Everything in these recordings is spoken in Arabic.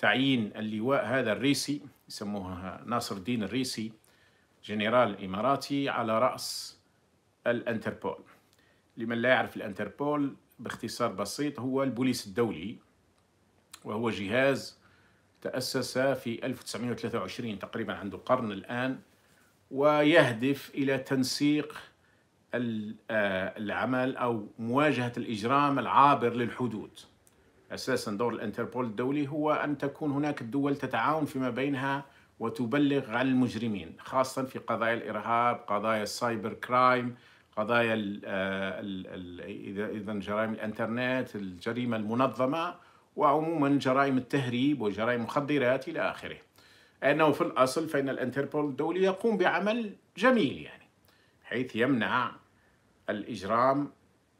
تعيين اللواء هذا الريسي يسموه ناصر الدين الريسي جنرال إماراتي على رأس الأنتربول لمن لا يعرف الأنتربول باختصار بسيط هو البوليس الدولي وهو جهاز تأسس في 1923 تقريبا عنده قرن الآن ويهدف إلى تنسيق آه، العمل أو مواجهة الإجرام العابر للحدود اساسا دور الانتربول الدولي هو ان تكون هناك الدول تتعاون فيما بينها وتبلغ عن المجرمين خاصه في قضايا الارهاب، قضايا السايبر كرايم، قضايا آه، اذا جرائم الانترنت، الجريمه المنظمه وعموما جرائم التهريب وجرائم المخدرات الى اخره. انه في الاصل فان الانتربول الدولي يقوم بعمل جميل يعني حيث يمنع الاجرام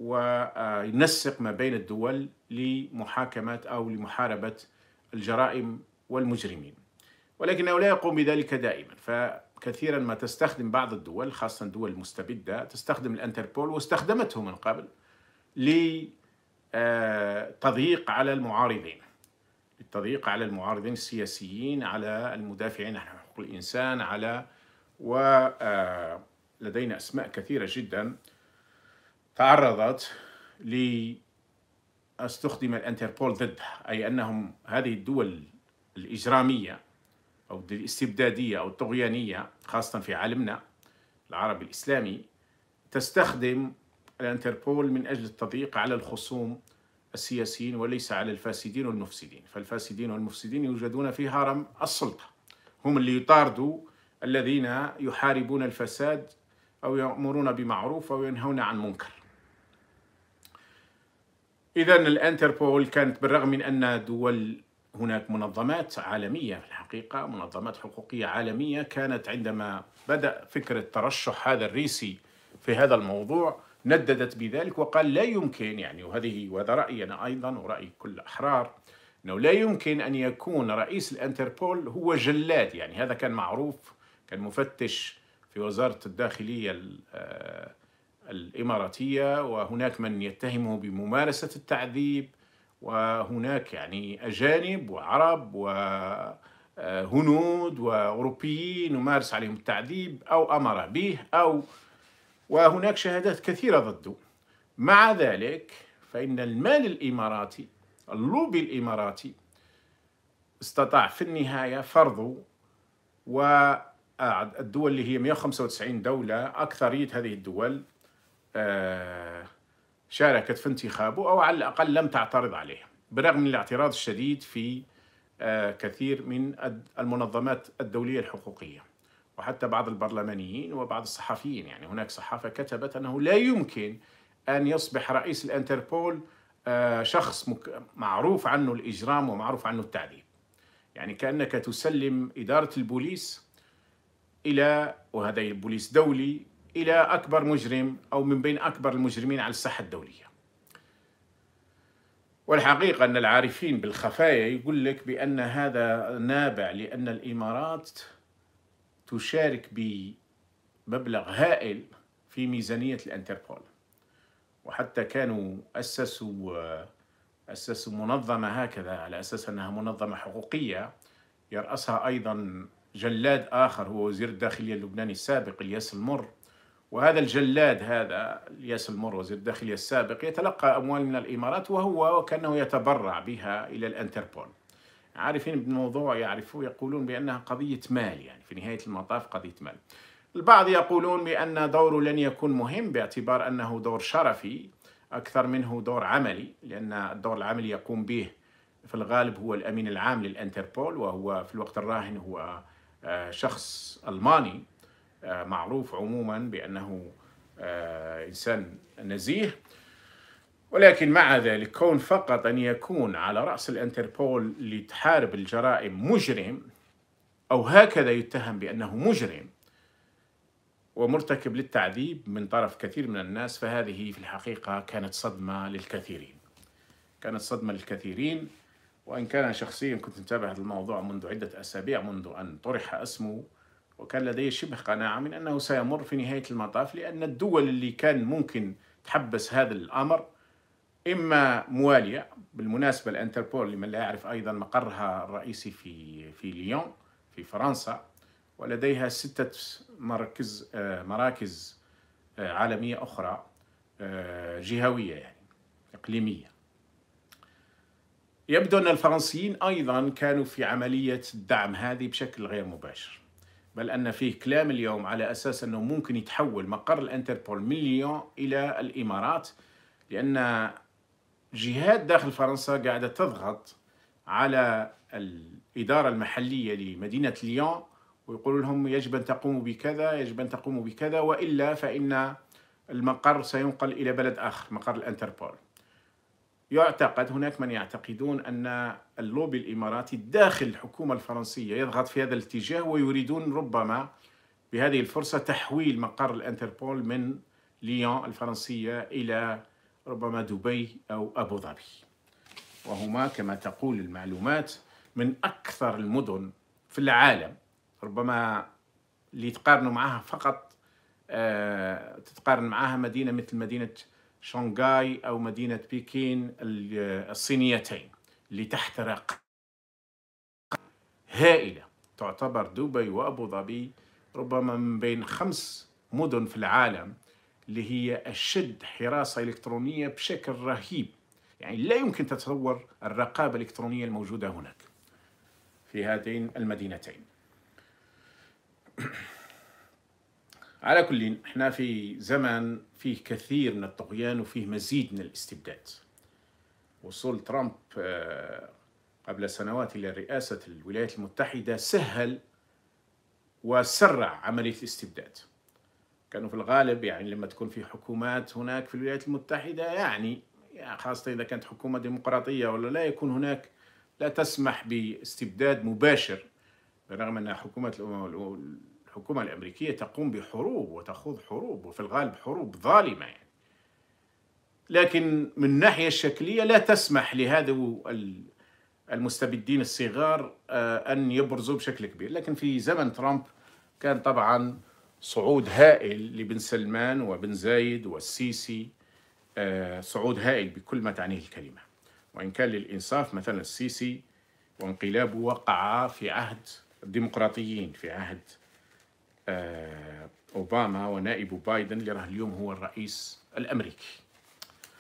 وينسق ما بين الدول لمحاكمة أو لمحاربة الجرائم والمجرمين ولكنه لا يقوم بذلك دائما فكثيرا ما تستخدم بعض الدول خاصة الدول المستبدة تستخدم الانتربول واستخدمته من قبل للتضييق آه، على المعارضين التضييق على المعارضين السياسيين على المدافعين عن حقوق الإنسان على ولدينا آه، أسماء كثيرة جدا تعرضت لاستخدم الانتربول ضدها أي أنهم هذه الدول الإجرامية أو الاستبدادية أو الطغيانية خاصة في عالمنا العربي الإسلامي تستخدم الانتربول من أجل التضييق على الخصوم السياسيين وليس على الفاسدين والمفسدين فالفاسدين والمفسدين يوجدون في هرم السلطة هم اللي يطاردوا الذين يحاربون الفساد أو يأمرون بمعروف أو ينهون عن منكر إذا الأنتربول كانت بالرغم من أن دول هناك منظمات عالمية في الحقيقة منظمات حقوقية عالمية كانت عندما بدأ فكرة ترشح هذا الريسي في هذا الموضوع نددت بذلك وقال لا يمكن يعني وهذه وهذا رأيي أنا أيضا ورأي كل الأحرار أنه لا يمكن أن يكون رئيس الأنتربول هو جلاد يعني هذا كان معروف كان مفتش في وزارة الداخلية آه، الإماراتية وهناك من يتهمه بممارسة التعذيب وهناك يعني أجانب وعرب وهنود آه، وأوروبيين يمارس عليهم التعذيب أو أمر به أو وهناك شهادات كثيرة ضده مع ذلك فإن المال الإماراتي اللوبي الإماراتي استطاع في النهاية فرضه آه، والدول اللي هي 195 دولة أكثرية هذه الدول آه، شاركت في انتخابه أو على الأقل لم تعترض عليه بالرغم من الاعتراض الشديد في آه، كثير من المنظمات الدولية الحقوقية وحتى بعض البرلمانيين وبعض الصحفيين يعني هناك صحافة كتبت أنه لا يمكن أن يصبح رئيس الانتربول آه، شخص معروف عنه الإجرام ومعروف عنه التعذيب يعني كأنك تسلم إدارة البوليس إلى وهذا البوليس دولي إلى أكبر مجرم أو من بين أكبر المجرمين على الساحة الدولية والحقيقة أن العارفين بالخفايا يقول لك بأن هذا نابع لأن الإمارات تشارك بمبلغ هائل في ميزانية الانتربول وحتى كانوا أسسوا أسسوا منظمة هكذا على أساس أنها منظمة حقوقية يرأسها أيضا جلاد آخر هو وزير الداخلية اللبناني السابق الياس المر وهذا الجلاد هذا الياس المروزي الداخلية السابق يتلقى أموال من الإمارات وهو وكأنه يتبرع بها إلى الأنتربول عارفين بالموضوع يعرفوا يقولون بأنها قضية مال يعني في نهاية المطاف قضية مال البعض يقولون بأن دوره لن يكون مهم باعتبار أنه دور شرفي أكثر منه دور عملي لأن الدور العملي يقوم به في الغالب هو الأمين العام للأنتربول وهو في الوقت الراهن هو آه، شخص ألماني آه، معروف عموما بأنه آه، إنسان نزيه ولكن مع ذلك كون فقط أن يكون على رأس الأنتربول لتحارب الجرائم مجرم أو هكذا يتهم بأنه مجرم ومرتكب للتعذيب من طرف كثير من الناس فهذه في الحقيقة كانت صدمة للكثيرين كانت صدمة للكثيرين وإن كان شخصيا كنت متابع هذا الموضوع منذ عدة أسابيع منذ أن طرح اسمه وكان لديه شبه قناعة من أنه سيمر في نهاية المطاف لأن الدول اللي كان ممكن تحبس هذا الأمر إما موالية بالمناسبة الأنتربول لمن لا يعرف أيضا مقرها الرئيسي في في ليون في فرنسا ولديها ستة مركز آه، مراكز آه، عالمية أخرى آه، جهوية يعني إقليمية يبدو أن الفرنسيين أيضا كانوا في عملية الدعم هذه بشكل غير مباشر بل أن فيه كلام اليوم على أساس أنه ممكن يتحول مقر الانتربول من ليون إلى الإمارات لأن جهات داخل فرنسا قاعدة تضغط على الإدارة المحلية لمدينة ليون ويقول لهم يجب أن تقوموا بكذا يجب أن تقوموا بكذا وإلا فإن المقر سينقل إلى بلد آخر مقر الانتربول يعتقد هناك من يعتقدون أن اللوبي الإماراتي داخل الحكومة الفرنسية يضغط في هذا الاتجاه ويريدون ربما بهذه الفرصة تحويل مقر الانتربول من ليون الفرنسية إلى ربما دبي أو أبو ظبي وهما كما تقول المعلومات من أكثر المدن في العالم ربما اللي تقارنوا معها فقط آه، تتقارن معها مدينة مثل مدينة شونغاي أو مدينة بكين الصينيتين لتحترق هائلة تعتبر دبي وأبو ظبي ربما من بين خمس مدن في العالم اللي هي أشد حراسة إلكترونية بشكل رهيب يعني لا يمكن تتصور الرقابة الإلكترونية الموجودة هناك في هاتين المدينتين على كل احنا في زمن فيه كثير من الطغيان وفيه مزيد من الاستبداد وصول ترامب آه، قبل سنوات إلى رئاسة الولايات المتحدة سهل وسرع عملية الاستبداد كانوا في الغالب يعني لما تكون في حكومات هناك في الولايات المتحدة يعني خاصة إذا كانت حكومة ديمقراطية ولا لا يكون هناك لا تسمح باستبداد مباشر بالرغم أن حكومة الحكومة الأمريكية تقوم بحروب وتخوض حروب وفي الغالب حروب ظالمة يعني لكن من الناحية الشكلية لا تسمح لهذا المستبدين الصغار آه، أن يبرزوا بشكل كبير لكن في زمن ترامب كان طبعا صعود هائل لبن سلمان وبن زايد والسيسي آه، صعود هائل بكل ما تعنيه الكلمة وإن كان للإنصاف مثلا السيسي وانقلابه وقع في عهد الديمقراطيين في عهد آه، اوباما ونائب بايدن اللي راه اليوم هو الرئيس الامريكي